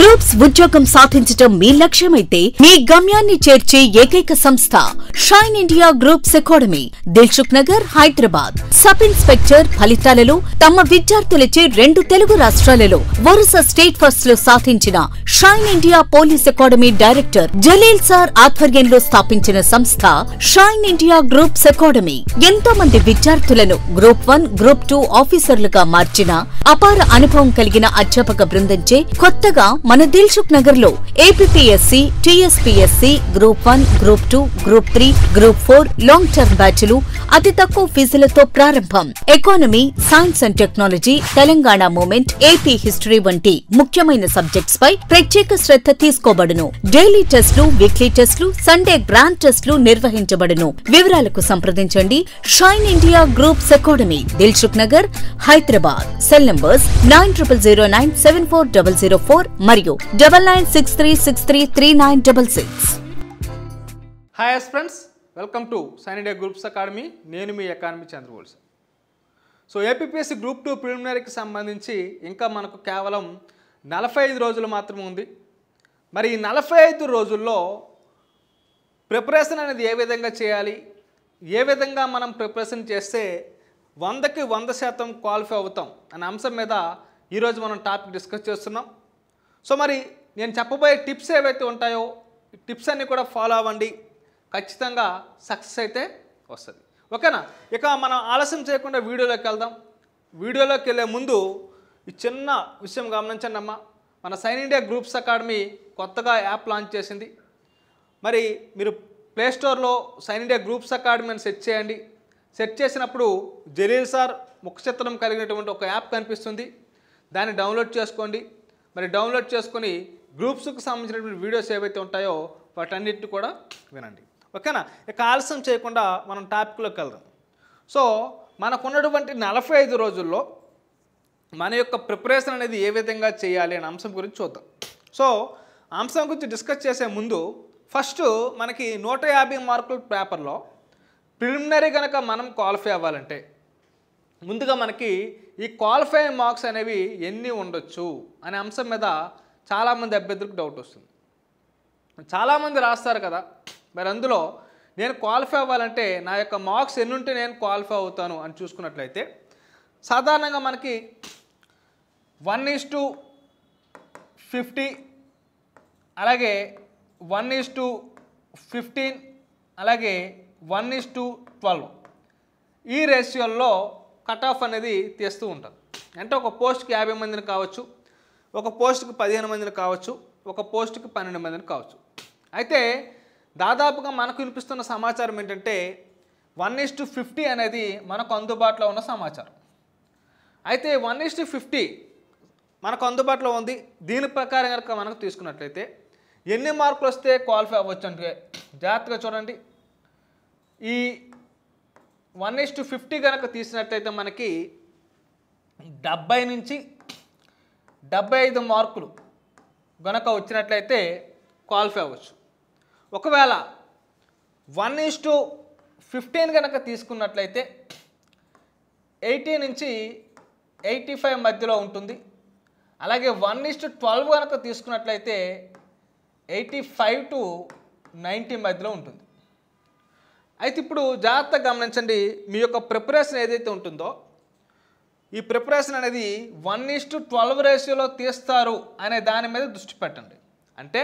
groups ఉద్యోగం సాధించటం మీ లక్ష్యమైతే మీ గమ్యాన్ని చేర్చే ఏకైక సంస్థ Shine India Groups Academy Dilsukhnagar Hyderabad sub inspector ఫలితాలలో తమ విద్యార్థులచే రెండు తెలుగు రాష్ట్రాలలో వరుస స్టేట్ ఫస్ట్ లో సాధించిన Shine India Police Academy director Jaleel sir ఆధ్వర్యంలో స్థాపించిన సంస్థ షైన్ ఇండియా గ్రూప్స్ అకాడమీ ఎంతో మంది విద్యార్థులను గ్రూప్ వన్ గ్రూప్ టూ ఆఫీసర్లుగా మార్చిన అపార అనుభవం కలిగిన అధ్యాపక బృందంచే కొత్తగా మన దిల్సుఖ్ నగర్ లో APSC TSPSC group one group two group three group four long term బ్యాచ్లు అతి తక్కువ ఫీజులతో ప్రారంభం economy science and technology Telangana movement AP history వంటి ముఖ్యమైన సబ్జెక్ట్స్ పై ప్రత్యేక శ్రద్ధ తీసుకోబడును డైలీ టెస్టులు వీక్లీ టెస్టులు సండే గ్రాండ్ టెస్టులు నిర్వహించబడును వివరాలకు సంప్రదించండి Shine India Groups Academy Dilsukhnagar Hyderabad cell numbers nine triple zero nine seven four double zero four మరియు మరియు double nine six three six three three nine double six hi friends welcome to Shine India Groups Academy నేను మీ academy చంద్రబోల్స్ so APSC group two ప్రిలిమినరీకి సంబంధించి ఇంకా మనకు కేవలం నలభై ఐదు రోజులు మాత్రమే ఉంది మరి ఈ నలభై ఐదు రోజుల్లో ప్రిపరేషన్ అనేది ఏ విధంగా చేయాలి ఏ విధంగా మనం ప్రిపరేషన్ చేస్తే వందకి వంద శాతం క్వాలిఫై అవుతాం అనే అంశం మీద ఈరోజు మనం టాపిక్ డిస్కస్ చేస్తున్నాం సో మరి నేను చెప్పబోయే టిప్స్ ఏవైతే ఉంటాయో టిప్స్ అన్నీ కూడా ఫాలో అవ్వండి ఖచ్చితంగా సక్సెస్ అయితే వస్తుంది ఓకేనా ఇక మనం ఆలస్యం చేయకుండా వీడియోలోకి వెళ్దాం వీడియోలోకి వెళ్ళే ముందు ఈ చిన్న విషయం గమనించండి అమ్మ మన సైన్ ఇండియా గ్రూప్స్ అకాడమీ కొత్తగా యాప్ లాంచ్ చేసింది మరి మీరు ప్లేస్టోర్లో సైన్ ఇండియా గ్రూప్స్ అకాడమీ అని సెర్చ్ చేయండి సెర్చ్ చేసినప్పుడు జలీల్ సార్ ముఖ చిత్రం కలిగినటువంటి ఒక యాప్ కనిపిస్తుంది దాన్ని డౌన్లోడ్ చేసుకోండి మరి డౌన్లోడ్ చేసుకొని గ్రూప్స్కు సంబంధించినటువంటి వీడియోస్ ఏవైతే ఉంటాయో వాటన్నిటిని కూడా వినండి ఓకేనా ఇక ఆలస్యం చేయకుండా మనం టాపిక్లోకి వెళ్దాం సో మనకున్నటువంటి నలభై ఐదు రోజుల్లో మన యొక్క ప్రిపరేషన్ అనేది ఏ విధంగా చేయాలి అనే అంశం గురించి చూద్దాం సో అంశం గురించి డిస్కస్ చేసే ముందు ఫస్ట్ మనకి నూట యాభై మార్కుల పేపర్లో ప్రిలిమినరీ కనుక మనం క్వాలిఫై అవ్వాలంటే ముందుగా మనకి ఈ క్వాలిఫైయింగ్ మార్క్స్ అనేవి ఎన్ని ఉండొచ్చు అనే అంశం మీద చాలామంది అభ్యర్థులకు డౌట్ వస్తుంది చాలామంది రాస్తారు కదా మరి అందులో నేను క్వాలిఫై అవ్వాలంటే నా యొక్క మార్క్స్ ఎన్ని ఉంటే నేను క్వాలిఫై అవుతాను అని చూసుకున్నట్లయితే సాధారణంగా మనకి వన్ ఈజ్ టు ఫిఫ్టీ అలాగే వన్ ఈజ్ టు ఫిఫ్టీన్ అలాగే వన్ ఈజ్ టు ట్వెల్వ్ ఈ రేషియోల్లో కట్ ఆఫ్ అనేది తీస్తూ ఉంటారు అంటే ఒక పోస్ట్కి యాభై మందిని కావచ్చు ఒక పోస్ట్కి పదిహేను మందిని కావచ్చు ఒక పోస్ట్కి పన్నెండు మందిని కావచ్చు అయితే దాదాపుగా మనకు వినిపిస్తున్న సమాచారం ఏంటంటే వన్ ఈస్ టు ఫిఫ్టీ అనేది మనకు అందుబాటులో ఉన్న సమాచారం అయితే వన్ ఈస్ టు ఫిఫ్టీ మనకు అందుబాటులో ఉంది దీని ప్రకారం కనుక మనకు తీసుకున్నట్లయితే ఎన్ని మార్కులు వస్తే క్వాలిఫై అవ్వచ్చు అంటే జాగ్రత్తగా చూడండి ఈ వన్ ఇస్ టు ఫిఫ్టీ కనుక తీసినట్టయితే మనకి డెబ్బై నుంచి డెబ్బై ఐదు మార్కులు కనుక వచ్చినట్లయితే క్వాలిఫై అవ్వచ్చు ఒకవేళ వన్ ఇస్ టు ఫిఫ్టీన్ కనుక తీసుకున్నట్లయితే ఎయిటీ నుంచి ఎయిటీ ఫైవ్ మధ్యలో ఉంటుంది అలాగే వన్ ఇస్ టు ట్వెల్వ్ కనుక తీసుకున్నట్లయితే ఎయిటీ ఫైవ్ టు నైంటీ మధ్యలో ఉంటుంది అయితే ఇప్పుడు జాగ్రత్తగా గమనించండి మీ యొక్క ప్రిపరేషన్ ఏదైతే ఉంటుందో ఈ ప్రిపరేషన్ అనేది వన్ ఈస్ టు ట్వెల్వ్ రేషియోలో తీస్తారు అనే దాని మీద దృష్టి పెట్టండి అంటే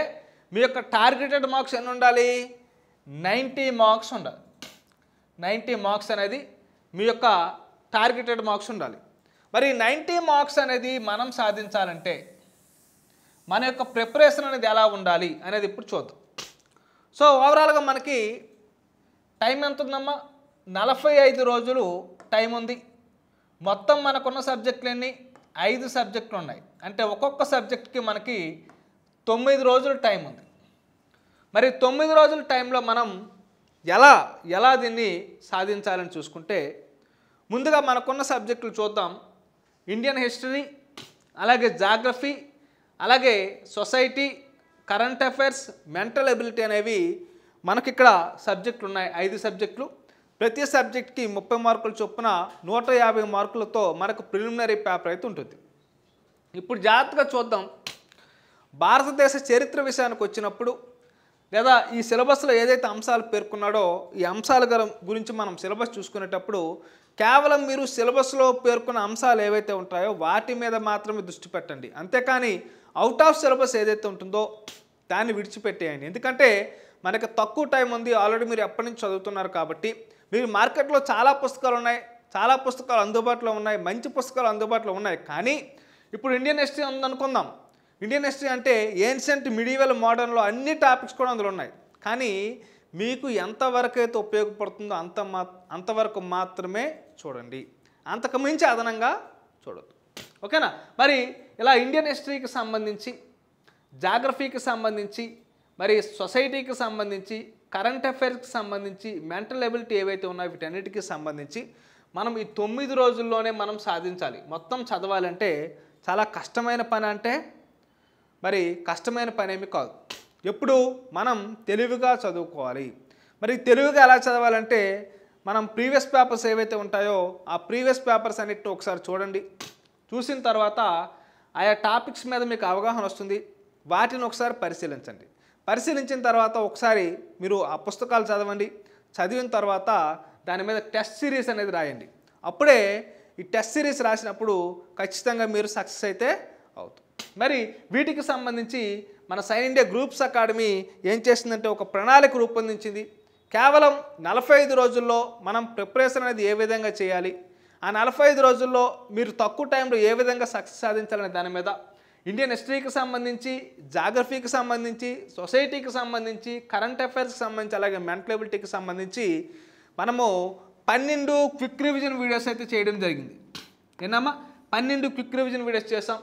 మీ యొక్క టార్గెటెడ్ మార్క్స్ ఎన్ని ఉండాలి నైంటీ మార్క్స్ ఉండాలి నైంటీ మార్క్స్ అనేది మీ యొక్క టార్గెటెడ్ మార్క్స్ ఉండాలి మరి నైంటీ మార్క్స్ అనేది మనం సాధించాలంటే మన యొక్క ప్రిపరేషన్ అనేది ఎలా ఉండాలి అనేది ఇప్పుడు చూద్దాం సో ఓవరాల్గా మనకి టైం ఎంత ఉందమ్మా నలభై ఐదు రోజులు టైం ఉంది మొత్తం మనకున్న సబ్జెక్టులన్నీ ఐదు సబ్జెక్టులు ఉన్నాయి అంటే ఒక్కొక్క సబ్జెక్ట్కి మనకి తొమ్మిది రోజులు టైం ఉంది మరి తొమ్మిది రోజుల టైంలో మనం ఎలా ఎలా దీన్ని సాధించాలని చూసుకుంటే ముందుగా మనకున్న సబ్జెక్టులు చూద్దాం ఇండియన్ హిస్టరీ అలాగే జాగ్రఫీ అలాగే society current affairs mental ability అనేవి మనకి ఇక్కడ సబ్జెక్టులు ఉన్నాయి ఐదు సబ్జెక్టులు ప్రతి సబ్జెక్ట్కి ముప్పై మార్కులు చొప్పున నూట యాభై మార్కులతో మనకు ప్రిలిమినరీ పేపర్ అయితే ఉంటుంది ఇప్పుడు జాగ్రత్తగా చూద్దాం భారతదేశ చరిత్ర విషయానికి వచ్చినప్పుడు లేదా ఈ సిలబస్లో ఏదైతే అంశాలు పేర్కొన్నాడో ఈ అంశాల గురించి మనం సిలబస్ చూసుకునేటప్పుడు కేవలం మీరు సిలబస్లో పేర్కొన్న అంశాలు ఏవైతే ఉంటాయో వాటి మీద మాత్రమే దృష్టి పెట్టండి అంతేకాని అవుట్ ఆఫ్ సిలబస్ ఏదైతే ఉంటుందో దాన్ని విడిచిపెట్టేయండి ఎందుకంటే మనకి తక్కువ టైం ఉంది ఆల్రెడీ మీరు ఎప్పటి నుంచి చదువుతున్నారు కాబట్టి మీరు మార్కెట్లో చాలా పుస్తకాలు ఉన్నాయి చాలా పుస్తకాలు అందుబాటులో ఉన్నాయి మంచి పుస్తకాలు అందుబాటులో ఉన్నాయి కానీ ఇప్పుడు ఇండియన్ హిస్టరీ ఉందనుకుందాం ఇండియన్ హిస్టరీ అంటే ఏన్షియంట్ మిడివల్ మోడర్న్లో అన్ని టాపిక్స్ కూడా అందులో ఉన్నాయి కానీ మీకు ఎంతవరకు అయితే ఉపయోగపడుతుందో అంత మా అంతవరకు మాత్రమే చూడండి అంతకు మించి అదనంగా చూడదు ఓకేనా మరి ఇలా ఇండియన్ హిస్టరీకి సంబంధించి జాగ్రఫీకి సంబంధించి మరి సొసైటీకి సంబంధించి కరెంట్ అఫైర్స్కి సంబంధించి మెంటల్ ఎబిలిటీ ఏవైతే ఉన్నాయో వీటన్నిటికీ సంబంధించి మనం ఈ తొమ్మిది రోజుల్లోనే మనం సాధించాలి మొత్తం చదవాలంటే చాలా కష్టమైన పని అంటే మరి కష్టమైన పని ఏమి కాదు ఎప్పుడు మనం తెలివిగా చదువుకోవాలి మరి తెలివిగా ఎలా చదవాలంటే మనం ప్రీవియస్ పేపర్స్ ఏవైతే ఉంటాయో ఆ ప్రీవియస్ పేపర్స్ అన్నిటి ఒకసారి చూడండి చూసిన తర్వాత ఆయా టాపిక్స్ మీద మీకు అవగాహన వస్తుంది వాటిని ఒకసారి పరిశీలించండి పరిశీలించిన తర్వాత ఒకసారి మీరు ఆ పుస్తకాలు చదవండి చదివిన తర్వాత దాని మీద టెస్ట్ సిరీస్ అనేది రాయండి అప్పుడే ఈ టెస్ట్ సిరీస్ రాసినప్పుడు ఖచ్చితంగా మీరు సక్సెస్ అయితే అవుతుంది మరి వీటికి సంబంధించి మన సైన్ ఇండియా గ్రూప్స్ అకాడమీ ఏం చేసిందంటే ఒక ప్రణాళిక రూపొందించింది కేవలం నలభై ఐదు రోజుల్లో మనం ప్రిపరేషన్ అనేది ఏ విధంగా చేయాలి ఆ నలభై ఐదు రోజుల్లో మీరు తక్కువ టైంలో ఏ విధంగా సక్సెస్ సాధించాలనే దాని మీద ఇండియన్ హిస్టరీకి సంబంధించి జాగ్రఫీకి సంబంధించి సొసైటీకి సంబంధించి కరెంట్ అఫైర్స్కి సంబంధించి అలాగే మెంటలబిలిటీకి సంబంధించి మనము పన్నెండు క్విక్ రివిజన్ వీడియోస్ అయితే చేయడం జరిగింది ఏంటమ్మా పన్నెండు క్విక్ రివిజన్ వీడియోస్ చేస్తాం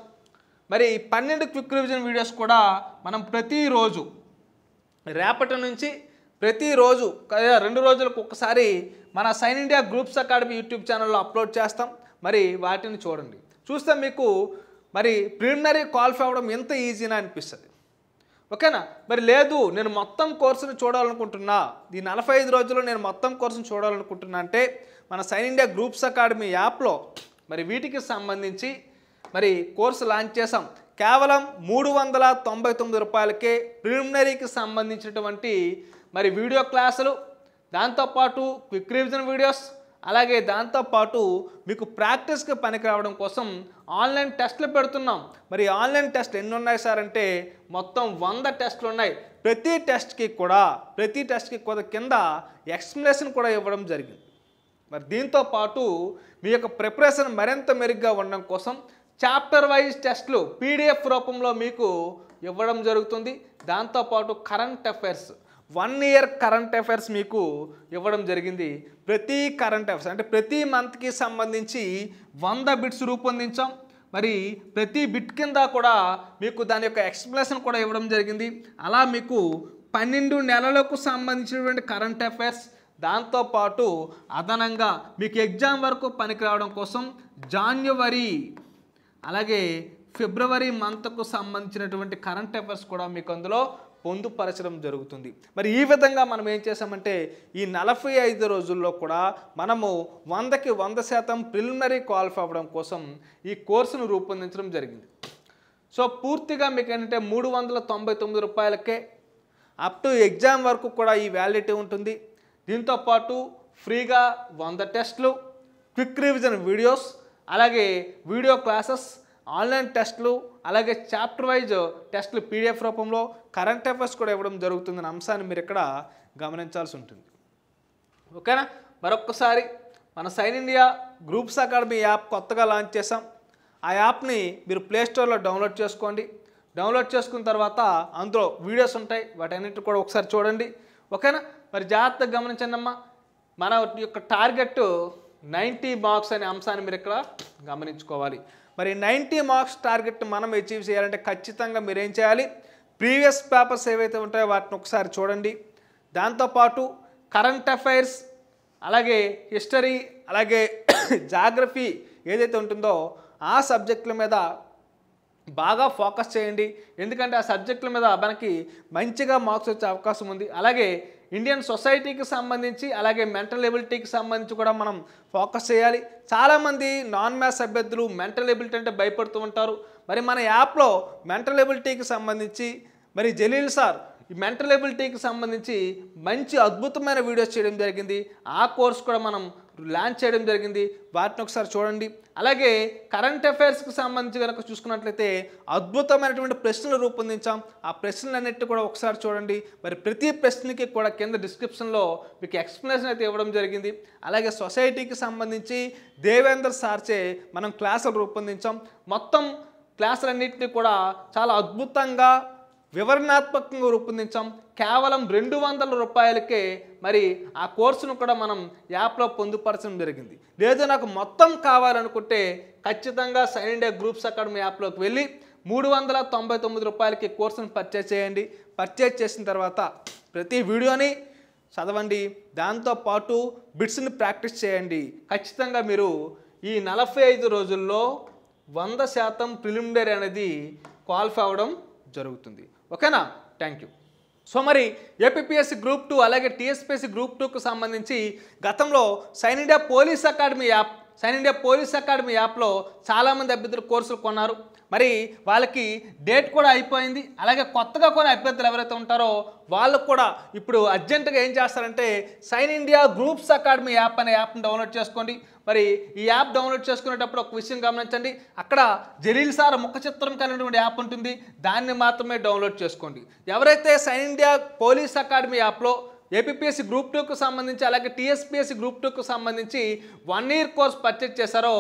మరి పన్నెండు క్విక్ రివిజన్ వీడియోస్ కూడా మనం ప్రతిరోజు రేపటి నుంచి ప్రతిరోజు రెండు రోజులకు ఒకసారి మన Shine India Groups Academy YouTube ఛానల్లో అప్లోడ్ చేస్తాం మరి వాటిని చూడండి చూస్తే మీకు మరి ప్రిలిమినరీ క్వాలిఫై అవ్వడం ఎంత ఈజీనా అనిపిస్తుంది ఓకేనా మరి లేదు నేను మొత్తం కోర్సును చూడాలనుకుంటున్నా ఈ నలభై ఐదు రోజుల్లో నేను మొత్తం కోర్సును చూడాలనుకుంటున్నా అంటే మన సైన్ ఇండియా గ్రూప్స్ అకాడమీ యాప్లో మరి వీటికి సంబంధించి మరి కోర్సు లాంచ్ చేసాం కేవలం మూడు వందల తొంభై తొమ్మిది రూపాయలకే ప్రిలిమినరీకి సంబంధించినటువంటి మరి వీడియో క్లాసులు దాంతోపాటు క్విక్ రివిజన్ వీడియోస్ అలాగే దాంతోపాటు మీకు ప్రాక్టీస్కి పనికి రావడం కోసం ఆన్లైన్ టెస్ట్లు పెడుతున్నాం మరి ఆన్లైన్ టెస్ట్ ఎన్ని ఉన్నాయి సార్ అంటే మొత్తం వంద టెస్ట్లు ఉన్నాయి ప్రతి టెస్ట్కి కూడా ప్రతి టెస్ట్కి కూడా కింద ఎక్స్ప్లెనేషన్ కూడా ఇవ్వడం జరిగింది మరి దీంతో పాటు మీ యొక్క ప్రిపరేషన్ మరింత మెరుగ్గా ఉండడం కోసం చాప్టర్ వైజ్ టెస్ట్లు పీడిఎఫ్ రూపంలో మీకు ఇవ్వడం జరుగుతుంది దాంతోపాటు current affairs one year current affairs మీకు ఇవ్వడం జరిగింది ప్రతి కరెంట్ అఫైర్స్ అంటే ప్రతి మంత్కి సంబంధించి వంద బిట్స్ రూపొందించాం మరి ప్రతి బిట్ కింద కూడా మీకు దాని యొక్క ఎక్స్ప్లెనేషన్ కూడా ఇవ్వడం జరిగింది అలా మీకు పన్నెండు నెలలకు సంబంధించినటువంటి కరెంట్ అఫైర్స్ దాంతోపాటు అదనంగా మీకు ఎగ్జామ్ వరకు పనికి రావడం కోసం జాన్యువరి అలాగే ఫిబ్రవరి మంత్కు సంబంధించినటువంటి కరెంట్ అఫైర్స్ కూడా మీకు అందులో పొందుపరచడం జరుగుతుంది మరి ఈ విధంగా మనం ఏం చేసామంటే ఈ నలభై ఐదు రోజుల్లో కూడా మనము వందకి వంద శాతం ప్రిలిమినరీ క్వాలిఫై అవ్వడం కోసం ఈ కోర్సును రూపొందించడం జరిగింది సో పూర్తిగా మీకు ఏంటంటే మూడు వందల తొంభై తొమ్మిది రూపాయలకే అప్ టు ఎగ్జామ్ వరకు కూడా ఈ వ్యాలిడిటీ ఉంటుంది దీంతోపాటు ఫ్రీగా వంద టెస్ట్లు క్విక్ రివిజన్ వీడియోస్ అలాగే వీడియో క్లాసెస్ ఆన్లైన్ టెస్టులు అలాగే చాప్టర్ వైజ్ టెస్టులు పీడిఎఫ్ రూపంలో కరెంట్ అఫేర్స్ కూడా ఇవ్వడం జరుగుతుందనే అంశాన్ని మీరు ఇక్కడ గమనించాల్సి ఉంటుంది ఓకేనా మరొక్కసారి మన Shine India Groups Academy app కొత్తగా లాంచ్ చేసాం ఆ యాప్ని మీరు ప్లేస్టోర్లో డౌన్లోడ్ చేసుకోండి డౌన్లోడ్ చేసుకున్న తర్వాత అందులో వీడియోస్ ఉంటాయి వాటన్నిటి కూడా ఒకసారి చూడండి ఓకేనా మరి జాగ్రత్తగా గమనించండి మన యొక్క టార్గెట్ నైంటీ మార్క్స్ అనే అంశాన్ని మీరు ఇక్కడ గమనించుకోవాలి మరి నైంటీ మార్క్స్ టార్గెట్ మనం అచీవ్ చేయాలంటే ఖచ్చితంగా మీరేం చేయాలి ప్రీవియస్ పేపర్స్ ఏవైతే ఉంటాయో వాటిని ఒకసారి చూడండి దాంతోపాటు కరెంట్ అఫైర్స్ అలాగే హిస్టరీ అలాగే జాగ్రఫీ ఏదైతే ఉంటుందో ఆ సబ్జెక్టుల మీద బాగా ఫోకస్ చేయండి ఎందుకంటే ఆ సబ్జెక్టుల మీద మనకి మంచిగా మార్క్స్ వచ్చే అవకాశం ఉంది అలాగే ఇండియన్ సొసైటీకి సంబంధించి అలాగే మెంటల్ ఎబిలిటీకి సంబంధించి కూడా మనం ఫోకస్ చేయాలి చాలామంది నాన్ మ్యాథ్స్ అభ్యర్థులు మెంటల్ ఎబిలిటీ అంటే భయపడుతూ ఉంటారు మరి మన యాప్లో మెంటల్ ఎబిలిటీకి సంబంధించి మరి జలీల్ సార్ ఈ మెంటల్ ఎబిలిటీకి సంబంధించి మంచి అద్భుతమైన వీడియోస్ చేయడం జరిగింది ఆ కోర్స్ కూడా మనం ల్యాండ్ చేయడం జరిగింది వాటిని ఒకసారి చూడండి అలాగే కరెంట్ అఫైర్స్కి సంబంధించి కనుక చూసుకున్నట్లయితే అద్భుతమైనటువంటి ప్రశ్నలు రూపొందించాం ఆ ప్రశ్నలు అన్నిటి కూడా ఒకసారి చూడండి మరి ప్రతి ప్రశ్నకి కూడా కింద డిస్క్రిప్షన్లో మీకు ఎక్స్ప్లెనేషన్ అయితే ఇవ్వడం జరిగింది అలాగే సొసైటీకి సంబంధించి దేవేందర్ సార్చే మనం క్లాసులు రూపొందించాం మొత్తం క్లాసులన్నింటినీ కూడా చాలా అద్భుతంగా వివరణాత్మకంగా రూపొందించాం కేవలం రెండు వందల రూపాయలకే మరి ఆ కోర్సును కూడా మనం యాప్లో పొందుపరచడం జరిగింది లేదు నాకు మొత్తం కావాలనుకుంటే ఖచ్చితంగా సైన్ ఇండియా గ్రూప్స్ అకాడమీ యాప్లోకి వెళ్ళి మూడు వందల తొంభై తొమ్మిది రూపాయలకి కోర్సును పర్చేజ్ చేయండి పర్చేజ్ చేసిన తర్వాత ప్రతి వీడియోని చదవండి దాంతోపాటు బిట్స్ని ప్రాక్టీస్ చేయండి ఖచ్చితంగా మీరు ఈ నలభై ఐదు రోజుల్లో వంద శాతం ప్రిలిమినరీ అనేది క్వాలిఫై అవ్వడం జరుగుతుంది ఓకేనా థ్యాంక్ యూ సో మరి ఏపీఎస్సి గ్రూప్ టూ అలాగే టీఎస్పీఎస్సి గ్రూప్ టూకు సంబంధించి గతంలో Shine India Police Academy app Shine India Police Academy యాప్లో చాలామంది అభ్యర్థులు కోర్సులు కొన్నారు మరి వాళ్ళకి డేట్ కూడా అయిపోయింది అలాగే కొత్తగా కొన్ని అభ్యర్థులు ఎవరైతే ఉంటారో వాళ్ళకు కూడా ఇప్పుడు అర్జెంటుగా ఏం చేస్తారంటే Shine India Groups Academy app అనే యాప్ని డౌన్లోడ్ చేసుకోండి మరి ఈ యాప్ డౌన్లోడ్ చేసుకునేటప్పుడు ఒక విషయం గమనించండి అక్కడ జలీల్ సార్ ముఖ చిత్రం కలిగినటువంటి యాప్ ఉంటుంది దాన్ని మాత్రమే డౌన్లోడ్ చేసుకోండి ఎవరైతే సైన్ ఇండియా పోలీస్ అకాడమీ యాప్లో ఏపీఎస్సి గ్రూప్ టూకు సంబంధించి అలాగే టీఎస్పీఎస్సి గ్రూప్ టూకు సంబంధించి వన్ ఇయర్ కోర్స్ పర్చేజ్ చేశారో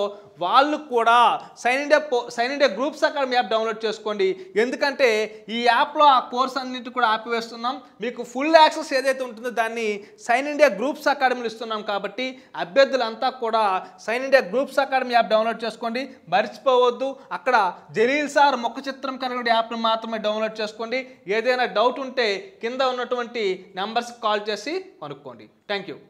వాళ్ళు కూడా Shine India Shine India Groups Academy app download చేసుకోండి ఎందుకంటే ఈ యాప్లో ఆ కోర్స్ అన్నింటి కూడా ఆపివేస్తున్నాం మీకు ఫుల్ యాక్సెస్ ఏదైతే ఉంటుందో దాన్ని సైన్ ఇండియా గ్రూప్స్ అకాడమీలు ఇస్తున్నాం కాబట్టి అభ్యర్థులంతా కూడా Shine India Groups Academy app download చేసుకోండి మర్చిపోవద్దు అక్కడ జలీల్ సార్ ముఖ చిత్రం కలిగిన యాప్ను మాత్రమే డౌన్లోడ్ చేసుకోండి ఏదైనా డౌట్ ఉంటే కింద ఉన్నటువంటి నెంబర్స్ కాల్ కాల్ చేసి కనుక్కోండి థ్యాంక్ యూ